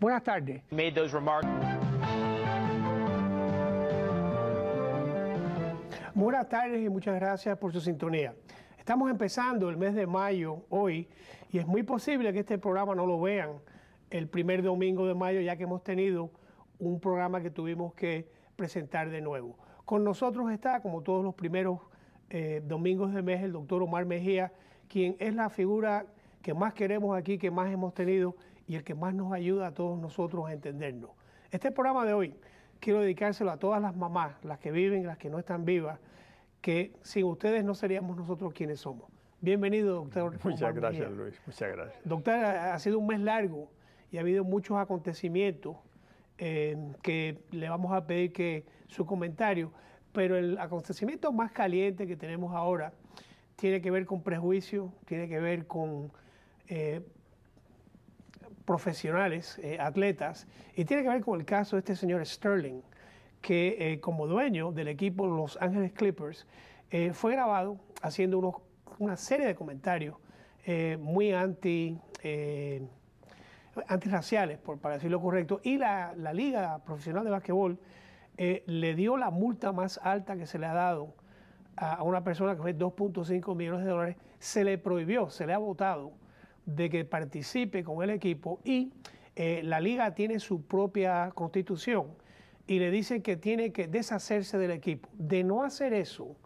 Buenas tardes. Buenas tardes y muchas gracias por su sintonía. Estamos empezando el mes de mayo hoy y es muy posible que este programa no lo vean el primer domingo de mayo ya que hemos tenido un programa que tuvimos que presentar de nuevo. Con nosotros está, como todos los primeros eh, domingos de mes, el doctor Omar Mejía, quien es la figura que más queremos aquí, que más hemos tenido y el que más nos ayuda a todos nosotros a entendernos. Este programa de hoy quiero dedicárselo a todas las mamás, las que viven, las que no están vivas, que sin ustedes no seríamos nosotros quienes somos. Bienvenido, doctor. Muchas gracias, Luis. Muchas gracias. Doctor, ha sido un mes largo y ha habido muchos acontecimientos eh, que le vamos a pedir que su comentario, pero el acontecimiento más caliente que tenemos ahora tiene que ver con prejuicio, tiene que ver con eh, profesionales, eh, atletas, y tiene que ver con el caso de este señor Sterling, que eh, como dueño del equipo Los Ángeles Clippers, eh, fue grabado haciendo una serie de comentarios muy anti, antirraciales, por, para decirlo correcto, y la, Liga Profesional de Básquetbol le dio la multa más alta que se le ha dado a, a una persona que fue 2.5 millones de dólares, se le prohibió, se le ha votado de que participe con el equipo y eh, la liga tiene su propia constitución y le dicen que tiene que deshacerse del equipo. De no hacer eso,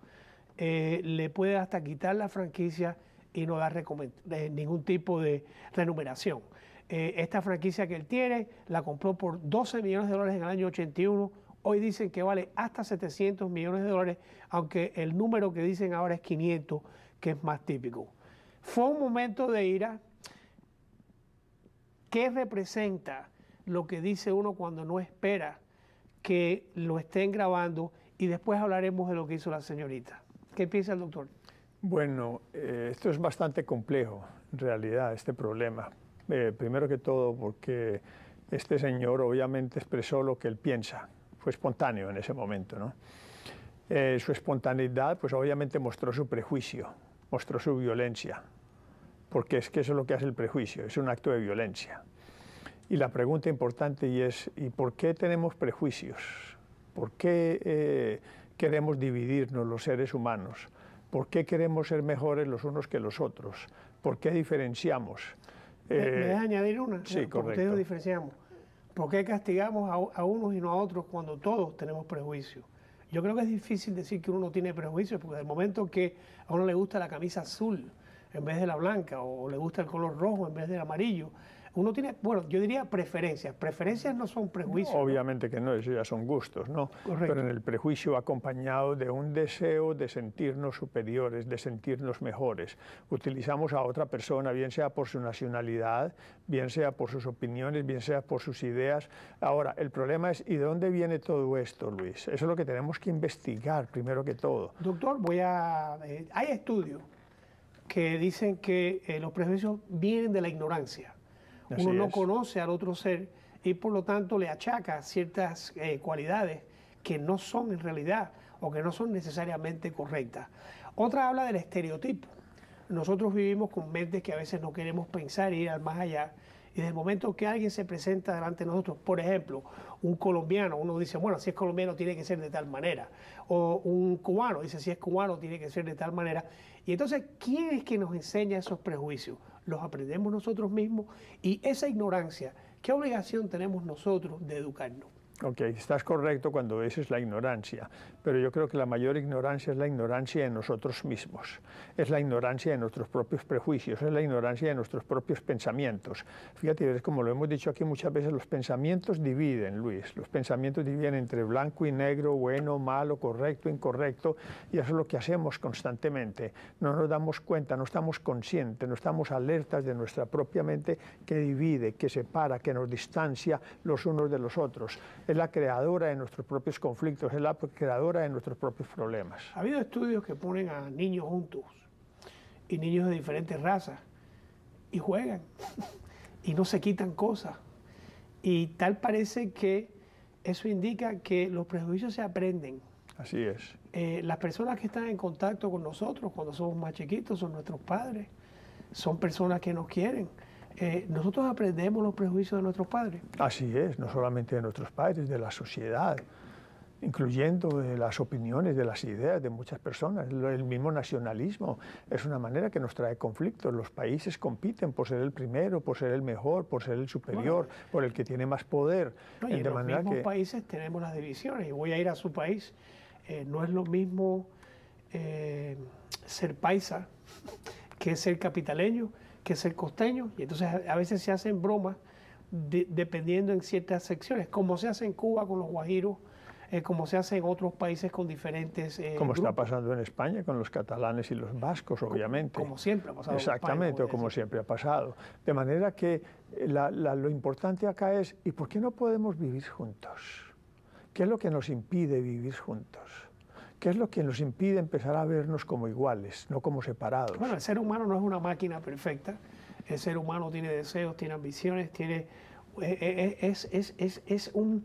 eh, le puede hasta quitar la franquicia y no dar eh, ningún tipo de remuneración. esta franquicia que él tiene la compró por 12 millones de dólares en el año 81. Hoy dicen que vale hasta 700 millones de dólares, aunque el número que dicen ahora es 500, que es más típico. Fue un momento de ira ¿Qué representa lo que dice uno cuando no espera que lo estén grabando? Y después hablaremos de lo que hizo la señorita. ¿Qué piensa el doctor? Bueno, eh, esto es bastante complejo, en realidad, este problema. Eh, primero que todo, porque este señor obviamente expresó lo que él piensa, fue espontáneo en ese momento, ¿no? Eh, su espontaneidad, pues obviamente mostró su prejuicio, mostró su violencia, porque es que eso es lo que hace el prejuicio, es un acto de violencia. Y la pregunta importante y es, ¿y por qué tenemos prejuicios? ¿Por qué eh, queremos dividirnos los seres humanos? ¿Por qué queremos ser mejores los unos que los otros? ¿Por qué diferenciamos? ¿Me, eh, dejas añadir una? Sí, ¿Por qué diferenciamos? ¿Por qué castigamos a, a, unos y no a otros cuando todos tenemos prejuicios? Yo creo que es difícil decir que uno no tiene prejuicios, porque desde el momento que a uno le gusta la camisa azul, en vez de la blanca o le gusta el color rojo en vez del amarillo. Uno tiene, bueno, yo diría preferencias. Preferencias no son prejuicios. obviamente que no, eso ya son gustos, ¿no? Correcto. Pero en el prejuicio acompañado de un deseo de sentirnos superiores, de sentirnos mejores. Utilizamos a otra persona, bien sea por su nacionalidad, bien sea por sus opiniones, bien sea por sus ideas. Ahora, el problema es, ¿y de dónde viene todo esto, Luis? Eso es lo que tenemos que investigar primero que todo. Doctor, voy a... Eh, hay estudios que dicen que eh, los prejuicios vienen de la ignorancia. Uno no conoce al otro ser y por lo tanto le achaca ciertas eh, cualidades que no son en realidad o que no son necesariamente correctas. Otra habla del estereotipo. Nosotros vivimos con mentes que a veces no queremos pensar ...e ir al más allá. Y desde el momento que alguien se presenta delante de nosotros, por ejemplo, un colombiano, uno dice, bueno, si es colombiano tiene que ser de tal manera. O un cubano dice, si es cubano tiene que ser de tal manera. Y entonces, ¿quién es que nos enseña esos prejuicios? Los aprendemos nosotros mismos y esa ignorancia, ¿qué obligación tenemos nosotros de educarnos? Ok, estás correcto cuando dices la ignorancia, pero yo creo que la mayor ignorancia es la ignorancia de nosotros mismos, es la ignorancia de nuestros propios prejuicios, es la ignorancia de nuestros propios pensamientos. Fíjate, como lo hemos dicho aquí muchas veces, los pensamientos dividen, Luis, los pensamientos dividen entre blanco y negro, bueno, malo, correcto, incorrecto, y eso es lo que hacemos constantemente. No nos damos cuenta, no estamos conscientes, no estamos alertas de nuestra propia mente que divide, que separa, que nos distancia los unos de los otros. Es la creadora de nuestros propios conflictos, es la creadora en nuestros propios problemas. Ha habido estudios que ponen a niños juntos y niños de diferentes razas y juegan y no se quitan cosas. Y tal parece que eso indica que los prejuicios se aprenden. Así es. Eh, las personas que están en contacto con nosotros cuando somos más chiquitos son nuestros padres, son personas que nos quieren. Eh, nosotros aprendemos los prejuicios de nuestros padres. Así es, no solamente de nuestros padres, de la sociedad incluyendo las opiniones, de las ideas de muchas personas. El mismo nacionalismo es una manera que nos trae conflictos. Los países compiten por ser el primero, por ser el mejor, por ser el superior, por el que tiene más poder. y en los mismos países tenemos las divisiones. Y voy a ir a su país. Eh, no es lo mismo eh, ser paisa que ser capitaleño, que ser costeño. Y entonces a veces se hacen bromas dependiendo en ciertas secciones, como se hace en Cuba con los guajiros eh, como se hace en otros países con diferentes... Eh, como está pasando en España con los catalanes y los vascos, obviamente. Como, siempre ha pasado. Exactamente, en España, o como siempre ha pasado. De manera que eh, lo importante acá es, ¿y por qué no podemos vivir juntos? ¿Qué es lo que nos impide vivir juntos? ¿Qué es lo que nos impide empezar a vernos como iguales, no como separados? Bueno, el ser humano no es una máquina perfecta. El ser humano tiene deseos, tiene ambiciones, tiene... es, es, es, es, un...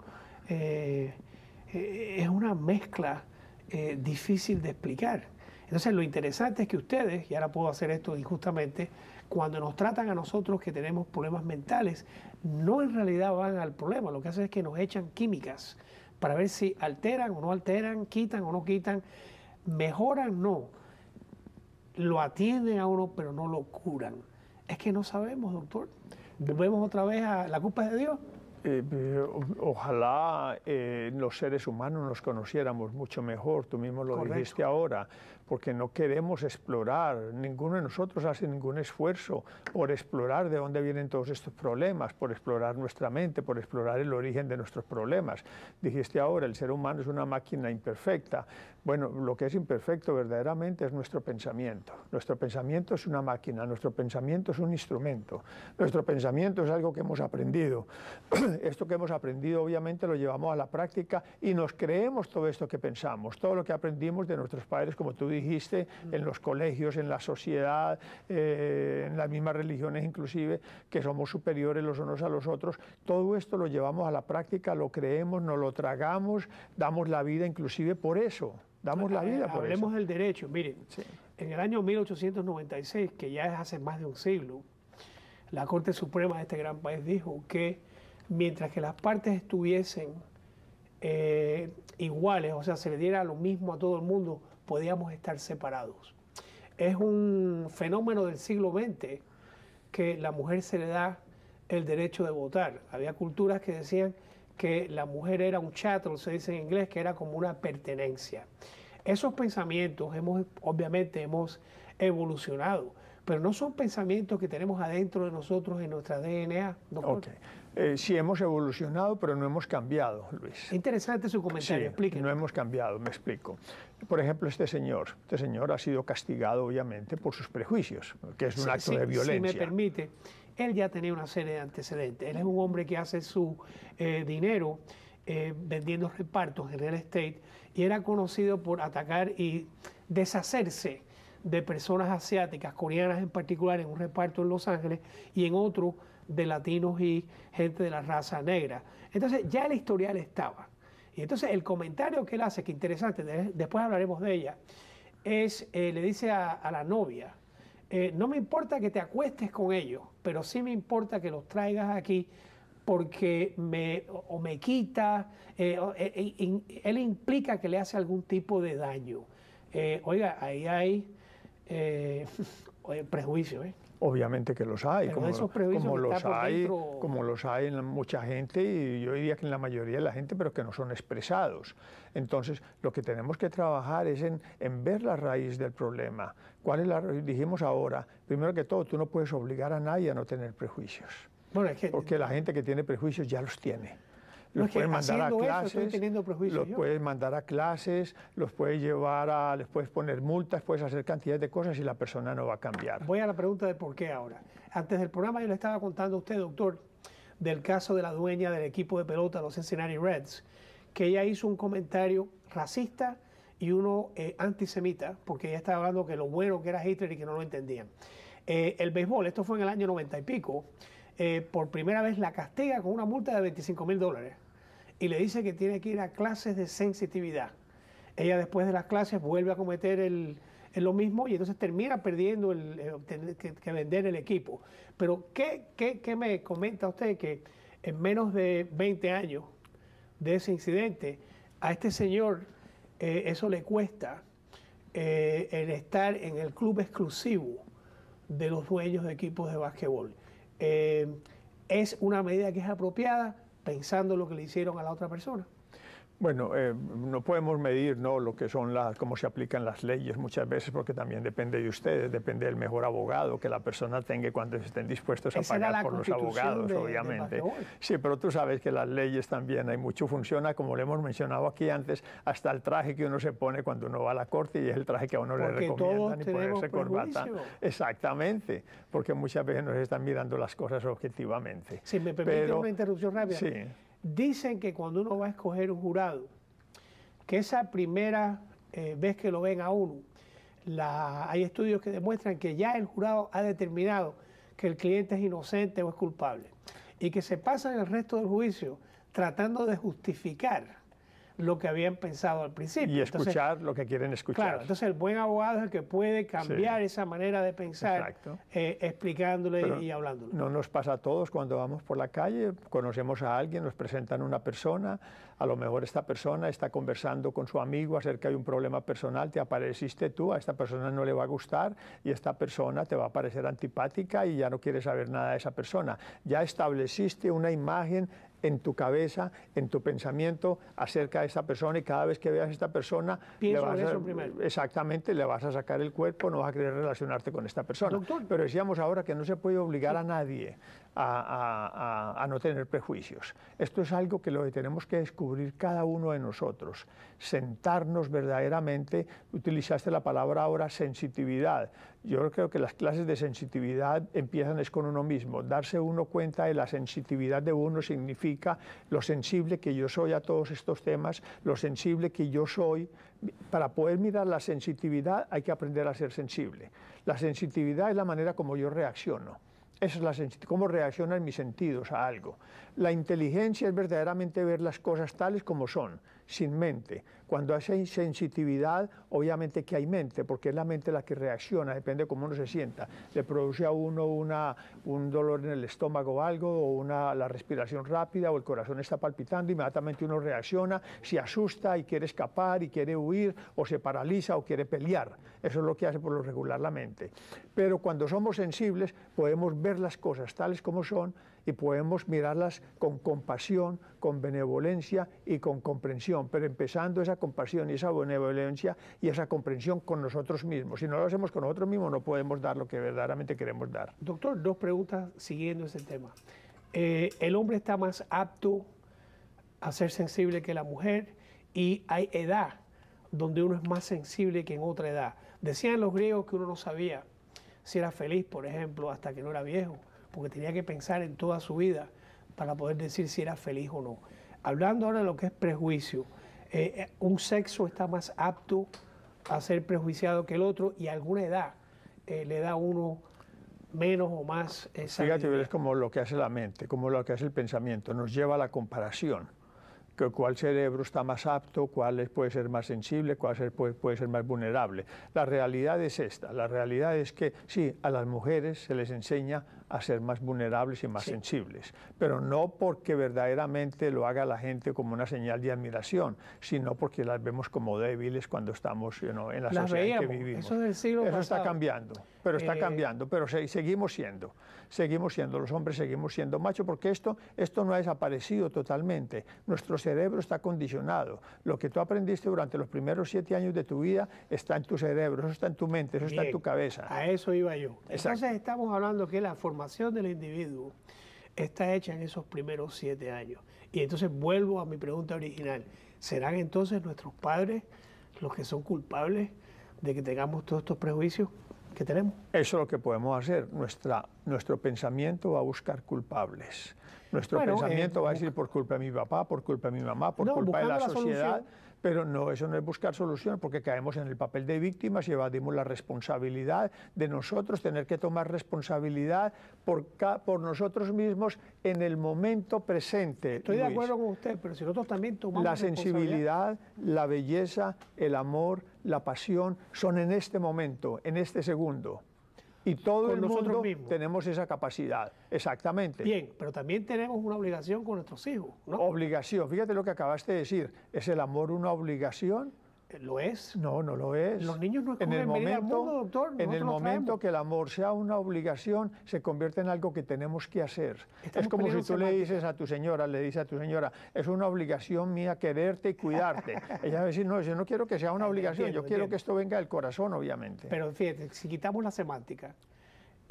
Eh, es una mezcla eh, difícil de explicar. Entonces lo interesante es que ustedes, y ahora puedo hacer esto injustamente, cuando nos tratan a nosotros que tenemos problemas mentales, no en realidad van al problema, lo que hacen es que nos echan químicas para ver si alteran o no alteran, quitan o no quitan, mejoran no, lo atienden a uno pero no lo curan. Es que no sabemos, doctor. Volvemos otra vez a la culpa de Dios. Eh, ojalá eh, los seres humanos nos conociéramos mucho mejor, tú mismo lo dijiste ahora, porque no queremos explorar, ninguno de nosotros hace ningún esfuerzo por explorar de dónde vienen todos estos problemas, por explorar nuestra mente, por explorar el origen de nuestros problemas. Dijiste ahora, el ser humano es una máquina imperfecta, bueno, lo que es imperfecto verdaderamente es nuestro pensamiento. Nuestro pensamiento es una máquina, nuestro pensamiento es un instrumento, nuestro pensamiento es algo que hemos aprendido. Esto que hemos aprendido obviamente lo llevamos a la práctica y nos creemos todo esto que pensamos, todo lo que aprendimos de nuestros padres, como tú dijiste, mm. en los colegios, en la sociedad, eh, en las mismas religiones inclusive, que somos superiores los unos a los otros. Todo esto lo llevamos a la práctica, lo creemos, nos lo tragamos, damos la vida inclusive por eso damos la eh, vida por Hablemos del derecho. Miren, en el año 1896, que ya es hace más de un siglo, la Corte Suprema de este gran país dijo que mientras que las partes estuviesen eh, iguales, o sea, se le diera lo mismo a todo el mundo, podíamos estar separados. Es un fenómeno del siglo XX que la mujer se le da el derecho de votar. Había culturas que decían que la mujer era un chattel, se dice en inglés, que era como una pertenencia. Esos pensamientos hemos, obviamente hemos evolucionado, pero no son pensamientos que tenemos adentro de nosotros en nuestra DNA. Eh, sí hemos evolucionado, pero no hemos cambiado, Luis. Interesante su comentario, explique No hemos cambiado, me explico. Por ejemplo, este señor, este señor ha sido castigado obviamente por sus prejuicios, que es un acto de violencia. Si me permite, él ya tenía una serie de antecedentes. Él es un hombre que hace su eh, dinero eh, vendiendo repartos en real estate y era conocido por atacar y deshacerse de personas asiáticas, coreanas en particular, en un reparto en Los Ángeles y en otro de latinos y gente de la raza negra. Entonces ya el historial estaba. Y entonces el comentario que él hace, que interesante, después hablaremos de ella, es, eh, le dice a, la novia, eh, no me importa que te acuestes con ellos, pero sí me importa que los traigas aquí porque me, o me quita, eh, e, e, él implica que le hace algún tipo de daño. oiga, ahí hay prejuicio, ¿eh? Obviamente que los hay, como, los hay como los hay en mucha gente y yo diría que en la mayoría de la gente, pero que no son expresados. Entonces, lo que tenemos que trabajar es en, ver la raíz del problema. ¿Cuál es la Dijimos ahora, primero que todo, tú no puedes obligar a nadie a no tener prejuicios. Porque la gente que tiene prejuicios ya los tiene. Los, puedes mandar a clases, los puedes mandar a clases, los puedes llevar a, les puedes poner multas, puedes hacer cantidad de cosas y la persona no va a cambiar. Voy a la pregunta de por qué ahora. Antes del programa yo le estaba contando a usted, doctor, del caso de la dueña del equipo de pelota, los Cincinnati Reds, que ella hizo un comentario racista y uno eh, antisemita, porque ella estaba hablando que lo bueno que era Hitler y que no lo entendían. Eh, el béisbol, esto fue en el año noventa y pico, eh, por primera vez la castiga con una multa de 25 mil dólares y le dice que tiene que ir a clases de sensitividad. Ella después de las clases vuelve a cometer lo mismo y entonces termina perdiendo el, eh, que, vender el equipo. Pero ¿qué, me comenta usted que en menos de 20 años de ese incidente, a este señor eh, eso le cuesta el estar en el club exclusivo de los dueños de equipos de básquetbol? Eh, es una medida que es apropiada pensando lo que le hicieron a la otra persona. Bueno, eh, no podemos medir ¿no? lo que son las, cómo se aplican las leyes muchas veces, porque también depende de ustedes, depende del mejor abogado que la persona tenga cuando estén dispuestos a pagar por los abogados, obviamente. sí, pero tú sabes que las leyes también hay mucho, funciona, como le hemos mencionado aquí antes, hasta el traje que uno se pone cuando uno va a la corte y es el traje que a uno le recomiendan y ponerse corbata. Exactamente, porque muchas veces nos están mirando las cosas objetivamente. Si me permite una interrupción rápida. Sí. Dicen que cuando uno va a escoger un jurado, que esa primera eh, vez que lo ven a uno, hay estudios que demuestran que ya el jurado ha determinado que el cliente es inocente o es culpable y que se pasa el resto del juicio tratando de justificar lo que habían pensado al principio. Y escuchar lo que quieren escuchar. Claro, entonces el buen abogado es el que puede cambiar esa manera de pensar eh, explicándole y hablándole. No nos pasa a todos cuando vamos por la calle, conocemos a alguien, nos presentan una persona, a lo mejor esta persona está conversando con su amigo acerca de un problema personal, te apareciste tú, a esta persona no le va a gustar y esta persona te va a parecer antipática y ya no quieres saber nada de esa persona. Ya estableciste una imagen en tu cabeza, en tu pensamiento acerca de esta persona y cada vez que veas a esta persona, eso primero. exactamente, le vas a sacar el cuerpo, no vas a querer relacionarte con esta persona. Pero decíamos ahora que no se puede obligar a nadie a, no tener prejuicios. Esto es algo que lo que tenemos que descubrir cada uno de nosotros, sentarnos verdaderamente, utilizaste la palabra ahora sensitividad. Yo creo que las clases de sensitividad empiezan es con uno mismo, darse uno cuenta de la sensitividad de uno significa lo sensible que yo soy a todos estos temas, lo sensible que yo soy. Para poder mirar la sensitividad hay que aprender a ser sensible. La sensitividad es la manera como yo reacciono esa es la cómo reaccionan mis sentidos a algo. La inteligencia es verdaderamente ver las cosas tales como son, sin mente. Cuando hay sensitividad, obviamente que hay mente, porque es la mente la que reacciona, depende de cómo uno se sienta. Le produce a uno una, un dolor en el estómago o algo, o una, la respiración rápida, o el corazón está palpitando, inmediatamente uno reacciona, se asusta y quiere escapar y quiere huir, o se paraliza o quiere pelear. Eso es lo que hace por lo regular la mente. Pero cuando somos sensibles, podemos ver las cosas tales como son y podemos mirarlas con compasión, con benevolencia y con comprensión, pero empezando esa compasión y esa benevolencia y esa comprensión con nosotros mismos. Si no lo hacemos con nosotros mismos no podemos dar lo que verdaderamente queremos dar. Doctor, dos preguntas siguiendo ese tema. Eh, ¿El hombre está más apto a ser sensible que la mujer? Y hay edad donde uno es más sensible que en otra edad. Decían los griegos que uno no sabía si era feliz, por ejemplo, hasta que no era viejo, porque tenía que pensar en toda su vida para poder decir si era feliz o no. Hablando ahora de lo que es prejuicio, eh, eh, un sexo está más apto a ser prejuiciado que el otro y a alguna edad eh, le da uno menos o más. Fíjate, es como lo que hace la mente, como lo que hace el pensamiento, nos lleva a la comparación cuál cerebro está más apto, cuál puede ser más sensible, cuál puede, ser más vulnerable. La realidad es esta, la realidad es que sí, a las mujeres se les enseña a ser más vulnerables y más sensibles, pero no porque verdaderamente lo haga la gente como una señal de admiración, sino porque las vemos como débiles cuando estamos en la las sociedad que vivimos. Eso, del siglo está cambiando. Pero está eh, cambiando, pero seguimos siendo, seguimos siendo, los hombres seguimos siendo macho porque esto, esto no ha desaparecido totalmente. Nuestro cerebro está condicionado. Lo que tú aprendiste durante los primeros siete años de tu vida está en tu cerebro, eso está en tu mente, eso está en tu cabeza. A eso iba yo. Entonces estamos hablando que la formación del individuo está hecha en esos primeros siete años. Y entonces vuelvo a mi pregunta original. ¿Serán entonces nuestros padres los que son culpables de que tengamos todos estos prejuicios? tenemos. Eso es lo que podemos hacer. Nuestra, nuestro pensamiento va a buscar culpables. Nuestro pensamiento eh, va a decir por culpa de mi papá, por culpa de mi mamá, por culpa de la, sociedad. Pero no, eso no es buscar soluciones, porque caemos en el papel de víctimas y evadimos la responsabilidad de nosotros, tener que tomar responsabilidad por, por nosotros mismos en el momento presente. Estoy de acuerdo con usted, pero si nosotros también tomamos. La sensibilidad, la belleza, el amor, la pasión son en este momento, en este segundo. Y todo el nosotros mundo tenemos esa capacidad, exactamente. Bien, pero también tenemos una obligación con nuestros hijos. Obligación, fíjate lo que acabaste de decir, ¿es el amor una obligación? ¿Lo es? No, no lo es. Los niños no en el momento, en el momento que el amor sea una obligación, se convierte en algo que tenemos que hacer. es como si tú le dices a tu señora, le dices a tu señora, es una obligación mía quererte y cuidarte. Ella va a decir, no, yo no quiero que sea una obligación, yo quiero que esto venga del corazón, obviamente. Pero fíjate, si quitamos la semántica,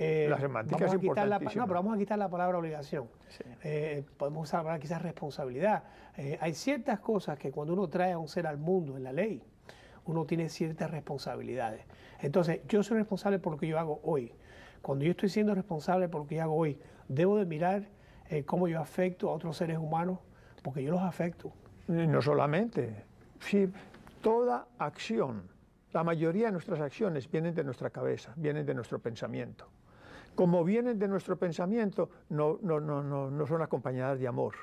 eh, la semántica es no, pero vamos a quitar la palabra obligación. Eh, podemos usar la quizás responsabilidad. Eh, hay ciertas cosas que cuando uno trae a un ser al mundo en la ley, uno tiene ciertas responsabilidades. Entonces, yo soy responsable por lo que yo hago hoy. Cuando yo estoy siendo responsable por lo que yo hago hoy, debo de mirar eh, cómo yo afecto a otros seres humanos, porque yo los afecto. no solamente, sí, toda acción, la mayoría de nuestras acciones vienen de nuestra cabeza, vienen de nuestro pensamiento como vienen de nuestro pensamiento, no, no, no, no, son acompañadas de amor.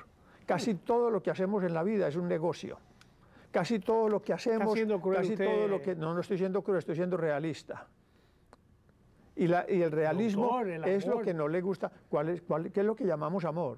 Casi mm. todo lo que hacemos en la vida es un negocio. Casi todo lo que hacemos, casi todo lo que no no estoy siendo cruel, estoy siendo realista. Y, el realismo es lo que no le gusta. ¿Cuál es, ¿Qué es lo que llamamos amor?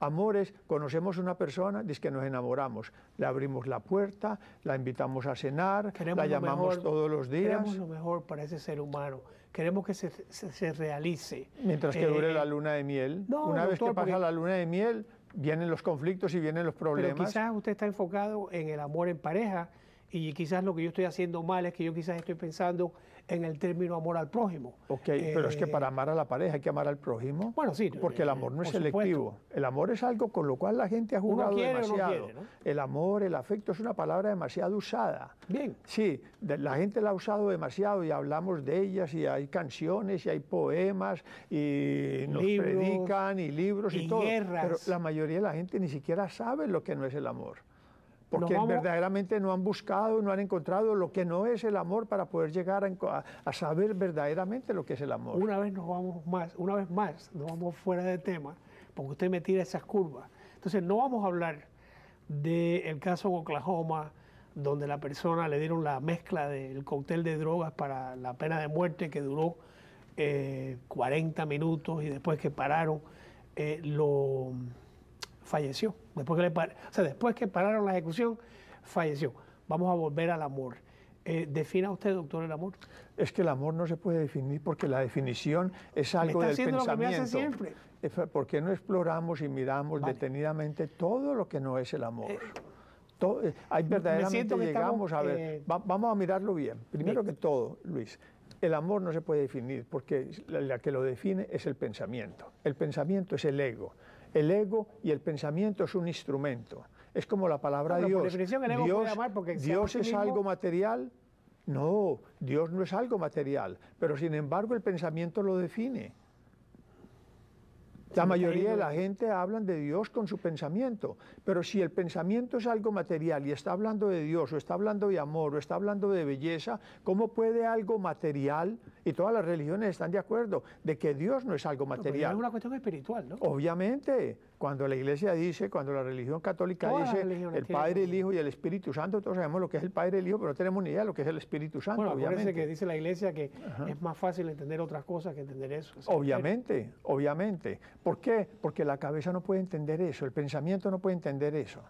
Amores, conocemos una persona, dice que nos enamoramos, le abrimos la puerta, la invitamos a cenar, la llamamos todos los días. Queremos lo mejor para ese ser humano, queremos que se, realice. Mientras que dure eh, la eh, luna de miel. una vez que pasa la luna de miel, vienen los conflictos y vienen los problemas. Pero quizás usted está enfocado en el amor en pareja, y quizás lo que yo estoy haciendo mal es que yo quizás estoy pensando en el término amor al prójimo. Ok, pero es que eh, para amar a la pareja hay que amar al prójimo. Bueno, sí. Porque el amor no es selectivo. El amor es algo con lo cual la gente ha jugado demasiado. El amor, el afecto es una palabra demasiado usada. Bien. Sí, la gente la ha usado demasiado y hablamos de ellas y hay canciones y hay poemas y nos predican y libros y, todo. Guerras. Pero la mayoría de la gente ni siquiera sabe lo que no es el amor porque verdaderamente no han buscado, no han encontrado lo que no es el amor para poder llegar a, saber verdaderamente lo que es el amor. Una vez nos vamos más, una vez más nos vamos fuera de tema, porque usted me tira esas curvas. Entonces no vamos a hablar del caso en Oklahoma, donde la persona le dieron la mezcla del cóctel de drogas para la pena de muerte que duró 40 eh, minutos y después que pararon, eh, lo falleció. Después que, después que pararon la ejecución, falleció. Vamos a volver al amor. Eh, ¿Defina usted, doctor, el amor? Es que el amor no se puede definir porque la definición es algo del pensamiento. Lo que me hace siempre. Porque no exploramos y miramos detenidamente todo lo que no es el amor. hay eh, eh, verdaderamente llegamos a ver. vamos a mirarlo bien. Primero que todo, Luis, el amor no se puede definir porque la que lo define es el pensamiento. El pensamiento es el ego. El ego y el pensamiento es un instrumento. Es como la palabra de Dios. definición, el ego Dios, porque Dios es algo material. No, Dios no es algo material, pero sin embargo el pensamiento lo define. La mayoría de la gente hablan de Dios con su pensamiento, pero si el pensamiento es algo material y está hablando de Dios, o está hablando de amor, o está hablando de belleza, ¿cómo puede algo material, y todas las religiones están de acuerdo, de que Dios no es algo material? es una cuestión espiritual, ¿no? Obviamente, cuando la iglesia dice, cuando la religión católica dice el Padre, el Hijo y el Espíritu Santo, todos sabemos lo que es el Padre, el Hijo, pero no tenemos ni idea de lo que es el Espíritu Santo. Bueno, parece que dice la iglesia que es más fácil entender otras cosas que entender eso. Obviamente, obviamente. ¿Por qué? Porque la cabeza no puede entender eso, el pensamiento no puede entender eso.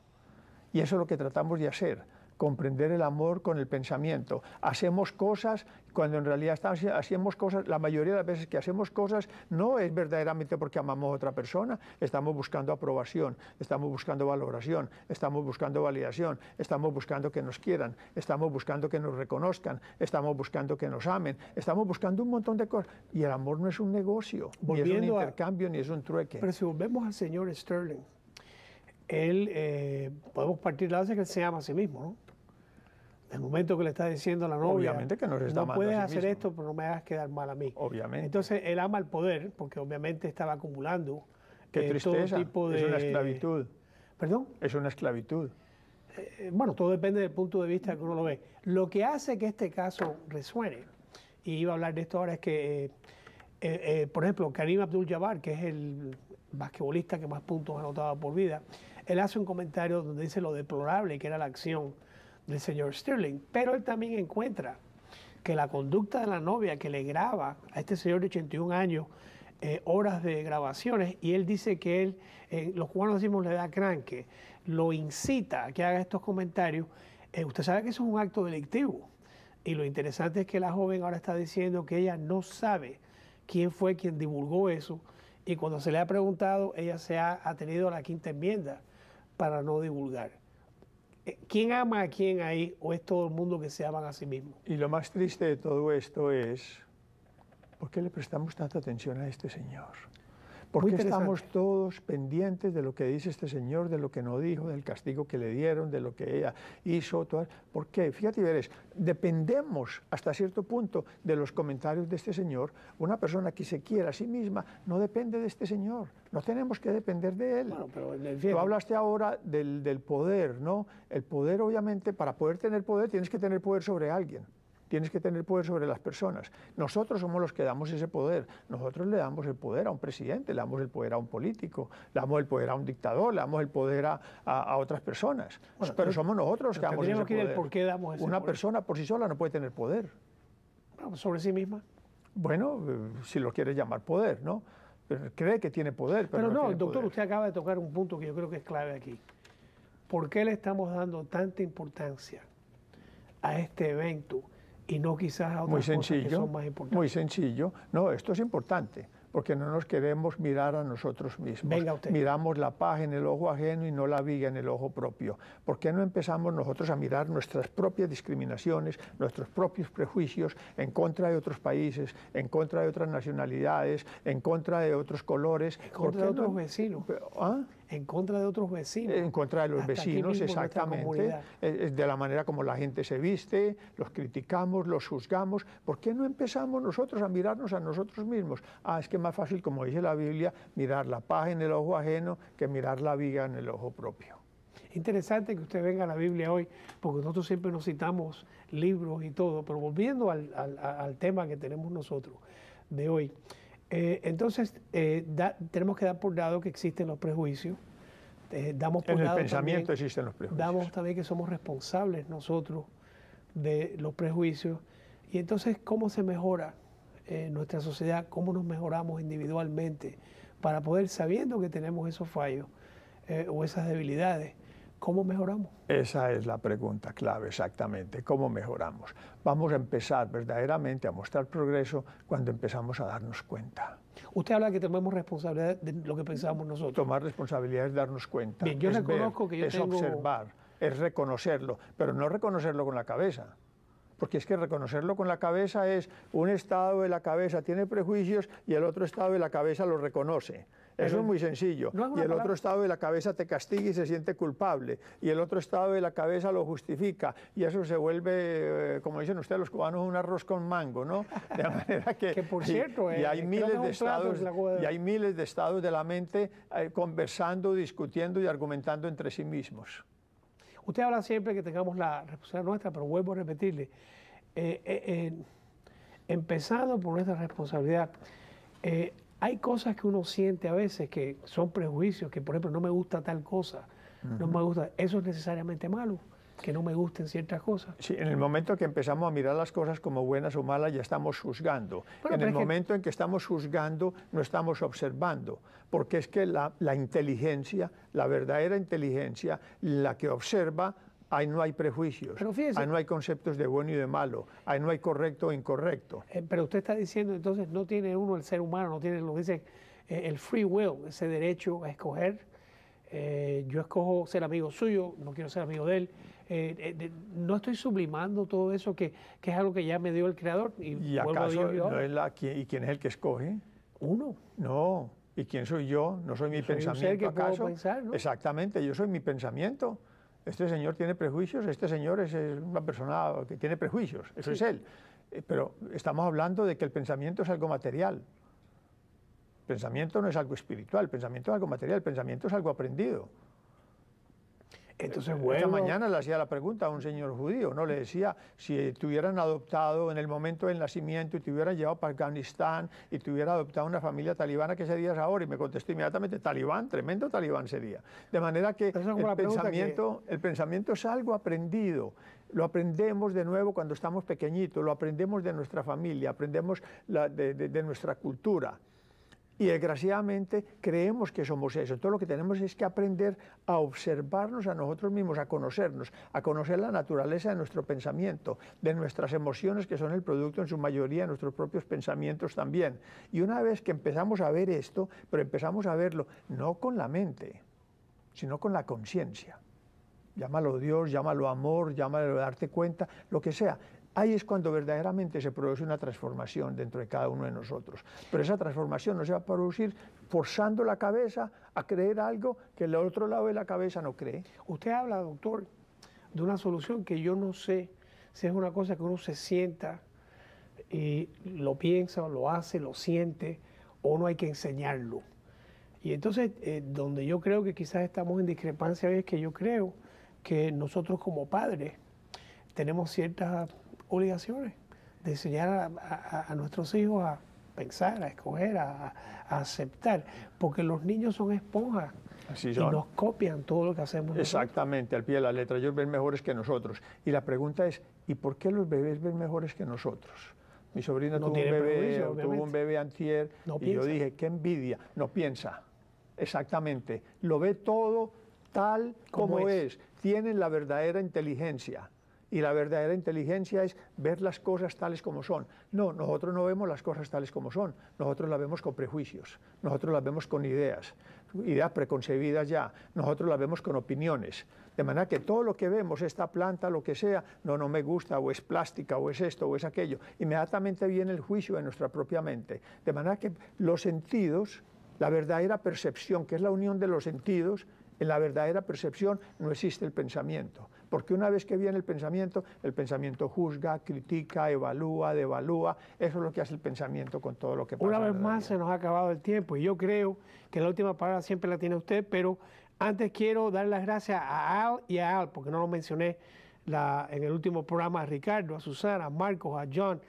Y eso es lo que tratamos de hacer comprender el amor con el pensamiento. Hacemos cosas cuando en realidad estamos, hacemos cosas, la mayoría de las veces que hacemos cosas no es verdaderamente porque amamos a otra persona, estamos buscando aprobación, estamos buscando valoración, estamos buscando validación, estamos buscando que nos quieran, estamos buscando que nos reconozcan, estamos buscando que nos amen, estamos buscando un montón de cosas. Y el amor no es un negocio, ni es un intercambio, ni es un trueque. Pero si volvemos al señor Sterling, él, eh, podemos partir de la base que él se ama a sí mismo, ¿no? el momento que le está diciendo la novia, obviamente que le está no puedes hacer esto, pero no me hagas quedar mal a mí. Obviamente. Entonces él ama el poder, porque obviamente estaba acumulando Qué eh, de... Es una esclavitud. ¿Perdón? Es una esclavitud. Eh, eh, bueno, todo depende del punto de vista que uno lo ve. Lo que hace que este caso resuene, y iba a hablar de esto ahora, es que, por ejemplo, Karim Abdul-Jabbar, que es el basquetbolista que más puntos ha anotado por vida, él hace un comentario donde dice lo deplorable que era la acción del señor Sterling, pero él también encuentra que la conducta de la novia que le graba a este señor de 81 años eh, horas de grabaciones y él dice que él, eh, los cubanos decimos le da cranque, lo incita a que haga estos comentarios, eh, usted sabe que eso es un acto delictivo. Y lo interesante es que la joven ahora está diciendo que ella no sabe quién fue quien divulgó eso y cuando se le ha preguntado, ella se ha atenido a la quinta enmienda para no divulgar. ¿Quién ama a quién ahí o es todo el mundo que se ama a sí mismo? Y lo más triste de todo esto es, ¿por qué le prestamos tanta atención a este Señor? porque estamos todos pendientes de lo que dice este señor, de lo que no dijo, del castigo que le dieron, de lo que ella hizo. ¿Por qué? Fíjate, veres, dependemos hasta cierto punto de los comentarios de este señor. Una persona que se quiera a sí misma no depende de este señor, no tenemos que depender de él. Bueno, pero Tú hablaste ahora del poder, ¿no? El poder, obviamente, para poder tener poder tienes que tener poder sobre alguien tienes que tener poder sobre las personas. Nosotros somos los que damos ese poder. Nosotros le damos el poder a un presidente, le damos el poder a un político, le damos el poder a un dictador, le damos el poder a, otras personas. pero somos nosotros los que damos ese poder. Por qué damos ese Una persona por sí sola no puede tener poder. ¿Sobre sí misma? Bueno, eh, si lo quieres llamar poder, ¿no? cree que tiene poder. Pero, no, doctor, usted acaba de tocar un punto que yo creo que es clave aquí. ¿Por qué le estamos dando tanta importancia a este evento? y no quizás a otras muy sencillo, que son más importantes. Muy sencillo. No, esto es importante porque no nos queremos mirar a nosotros mismos. Venga usted. Miramos la paja en el ojo ajeno y no la viga en el ojo propio. ¿Por qué no empezamos nosotros a mirar nuestras propias discriminaciones, nuestros propios prejuicios en contra de otros países, en contra de otras nacionalidades, en contra de otros colores? En contra de otros vecinos. ¿Ah? en contra de otros vecinos. En contra de los vecinos, exactamente. Eh, eh, de la manera como la gente se viste, los criticamos, los juzgamos. ¿Por qué no empezamos nosotros a mirarnos a nosotros mismos? Ah, es que es más fácil, como dice la Biblia, mirar la paja en el ojo ajeno que mirar la viga en el ojo propio. Interesante que usted venga a la Biblia hoy, porque nosotros siempre nos citamos libros y todo, pero volviendo al tema que tenemos nosotros de hoy. Eh, entonces, eh, tenemos que dar por dado que existen los prejuicios. Eh, damos por en el pensamiento existen los prejuicios. Damos también que somos responsables nosotros de los prejuicios. Y entonces, ¿cómo se mejora nuestra sociedad? ¿Cómo nos mejoramos individualmente para poder, sabiendo que tenemos esos fallos o esas debilidades, ¿Cómo mejoramos? Esa es la pregunta clave, exactamente. ¿Cómo mejoramos? Vamos a empezar verdaderamente a mostrar progreso cuando empezamos a darnos cuenta. Usted habla que tomemos responsabilidad de lo que pensamos nosotros. Tomar responsabilidad es darnos cuenta. Bien, yo reconozco que yo es observar, es reconocerlo, pero no reconocerlo con la cabeza porque es que reconocerlo con la cabeza es un estado de la cabeza tiene prejuicios y el otro estado de la cabeza lo reconoce. Eso es muy sencillo. y el otro estado de la cabeza te castiga y se siente culpable. Y el otro estado de la cabeza lo justifica. Y eso se vuelve, eh, como dicen ustedes los cubanos, un arroz con mango, ¿no? De manera que... por eh, hay miles de estados, de... y hay miles de estados de la mente eh, conversando, discutiendo y argumentando entre sí mismos. Usted habla siempre que tengamos la responsabilidad nuestra, pero vuelvo a repetirle, eh, eh, eh, empezando por nuestra responsabilidad, hay cosas que uno siente a veces que son prejuicios, que por ejemplo no me gusta tal cosa, no me gusta, eso es necesariamente malo que no me gusten ciertas cosas. Sí, en el momento que empezamos a mirar las cosas como buenas o malas, ya estamos juzgando. en el momento en que estamos juzgando, no estamos observando, porque es que la, inteligencia, la verdadera inteligencia, la que observa, ahí no hay prejuicios, ahí no hay conceptos de bueno y de malo, ahí no hay correcto o incorrecto. Eh, pero usted está diciendo entonces no tiene uno el ser humano, no tiene, lo dice eh, el free will, ese derecho a escoger. Eh, yo escojo ser amigo suyo, no quiero ser amigo de él, eh, eh, no estoy sublimando todo eso que, que, es algo que ya me dio el creador. ¿Y, ¿Y es ¿quién, es el que escoge? Uno. No. ¿Y quién soy yo? No soy mi pensamiento. que Exactamente, yo soy mi pensamiento. Este señor tiene prejuicios, este señor es, una persona que tiene prejuicios, eso es él. Eh, pero estamos hablando de que el pensamiento es algo material. El pensamiento no es algo espiritual, el pensamiento es algo material, el pensamiento es algo aprendido. Entonces, Esta mañana le hacía la pregunta a un señor judío, ¿no? Le decía, si te hubieran adoptado en el momento del nacimiento y te hubieran llevado para Afganistán y te hubiera adoptado una familia talibana, ¿qué serías ahora? Y me contestó inmediatamente, talibán, tremendo talibán sería. De manera que, el pensamiento, el pensamiento es algo aprendido lo aprendemos de nuevo cuando estamos pequeñitos, lo aprendemos de nuestra familia, aprendemos de, nuestra cultura. Y desgraciadamente creemos que somos eso. Todo lo que tenemos es que aprender a observarnos a nosotros mismos, a conocernos, a conocer la naturaleza de nuestro pensamiento, de nuestras emociones que son el producto en su mayoría de nuestros propios pensamientos también. Y una vez que empezamos a ver esto, pero empezamos a verlo no con la mente, sino con la conciencia. Llámalo Dios, llámalo amor, llámalo darte cuenta, lo que sea Ahí es cuando verdaderamente se produce una transformación dentro de cada uno de nosotros. Pero esa transformación no se va a producir forzando la cabeza a creer algo que el otro lado de la cabeza no cree. Usted habla, doctor, de una solución que yo no sé si es una cosa que uno se sienta y lo piensa, lo hace, lo siente, o no hay que enseñarlo. Y entonces, eh, donde yo creo que quizás estamos en discrepancia es que yo creo que nosotros como padres tenemos ciertas obligaciones de enseñar a, nuestros hijos a pensar, a escoger, a, aceptar, porque los niños son esponjas y nos copian todo lo que hacemos. Exactamente, al pie de la letra, ellos ven mejores que nosotros. Y la pregunta es, ¿y por qué los bebés ven mejores que nosotros? Mi sobrina tuvo, un bebé, tuvo un bebé antier y yo dije, qué envidia, no piensa, exactamente, lo ve todo tal como, es. es, tienen la verdadera inteligencia y la verdadera inteligencia es ver las cosas tales como son. No, nosotros no vemos las cosas tales como son, nosotros las vemos con prejuicios, nosotros las vemos con ideas, ideas preconcebidas ya, nosotros las vemos con opiniones. De manera que todo lo que vemos, esta planta, lo que sea, no, no me gusta, o es plástica, o es esto, o es aquello, inmediatamente viene el juicio de nuestra propia mente. De manera que los sentidos, la verdadera percepción, que es la unión de los sentidos, en la verdadera percepción no existe el pensamiento porque una vez que viene el pensamiento, el pensamiento juzga, critica, evalúa, devalúa, eso es lo que hace el pensamiento con todo lo que pasa. Una vez más se nos ha acabado el tiempo y yo creo que la última palabra siempre la tiene usted, pero antes quiero dar las gracias a Al y a Al, porque no lo mencioné en el último programa, a Ricardo, a Susana, a Marcos, a John,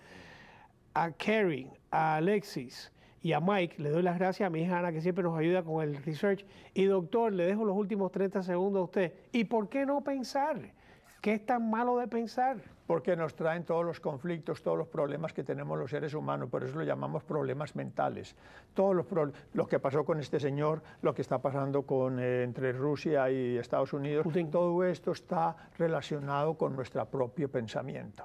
a Kerry, a Alexis y a Mike, le doy las gracias a mi hija Ana que siempre nos ayuda con el research. Y doctor, le dejo los últimos 30 segundos a usted. ¿Y por qué no pensar? ¿Qué es tan malo de pensar? Porque nos traen todos los conflictos, todos los problemas que tenemos los seres humanos, por eso lo llamamos problemas mentales. Todos los lo que pasó con este señor, lo que está pasando con, eh, entre Rusia y Estados Unidos, todo esto está relacionado con nuestro propio pensamiento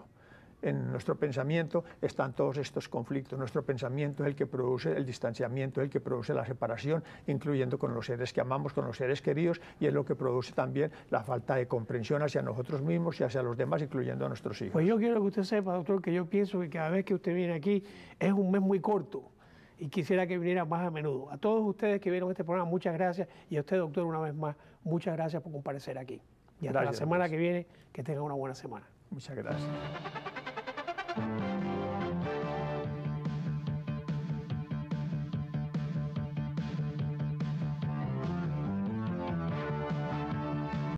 en nuestro pensamiento están todos estos conflictos. Nuestro pensamiento es el que produce el distanciamiento, es el que produce la separación, incluyendo con los seres que amamos, con los seres queridos, y es lo que produce también la falta de comprensión hacia nosotros mismos y hacia los demás, incluyendo a nuestros hijos. Pues yo quiero que usted sepa, doctor, que yo pienso que cada vez que usted viene aquí es un mes muy corto y quisiera que viniera más a menudo. A todos ustedes que vieron este programa, muchas gracias. Y a usted, doctor, una vez más, muchas gracias por comparecer aquí. Y hasta la semana que viene, que tenga una buena semana. Muchas gracias. thank you